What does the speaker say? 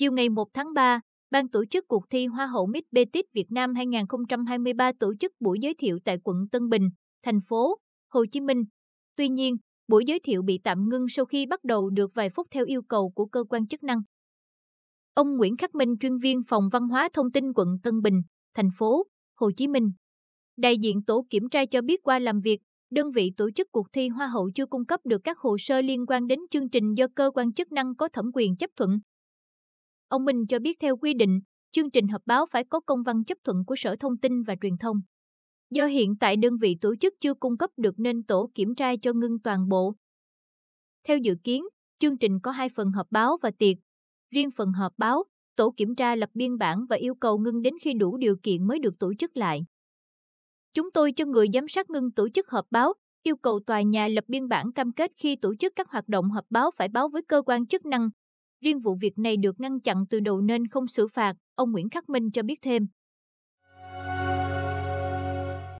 Chiều ngày 1 tháng 3, Ban tổ chức cuộc thi Hoa hậu Miss Betis Việt Nam 2023 tổ chức buổi giới thiệu tại quận Tân Bình, thành phố Hồ Chí Minh. Tuy nhiên, buổi giới thiệu bị tạm ngưng sau khi bắt đầu được vài phút theo yêu cầu của cơ quan chức năng. Ông Nguyễn Khắc Minh, chuyên viên phòng văn hóa thông tin quận Tân Bình, thành phố Hồ Chí Minh. Đại diện tổ kiểm tra cho biết qua làm việc, đơn vị tổ chức cuộc thi Hoa hậu chưa cung cấp được các hồ sơ liên quan đến chương trình do cơ quan chức năng có thẩm quyền chấp thuận. Ông Minh cho biết theo quy định, chương trình họp báo phải có công văn chấp thuận của Sở Thông tin và Truyền thông. Do hiện tại đơn vị tổ chức chưa cung cấp được nên tổ kiểm tra cho ngưng toàn bộ. Theo dự kiến, chương trình có hai phần họp báo và tiệc. Riêng phần họp báo, tổ kiểm tra lập biên bản và yêu cầu ngưng đến khi đủ điều kiện mới được tổ chức lại. Chúng tôi cho người giám sát ngưng tổ chức họp báo, yêu cầu tòa nhà lập biên bản cam kết khi tổ chức các hoạt động họp báo phải báo với cơ quan chức năng, Riêng vụ việc này được ngăn chặn từ đầu nên không xử phạt, ông Nguyễn Khắc Minh cho biết thêm.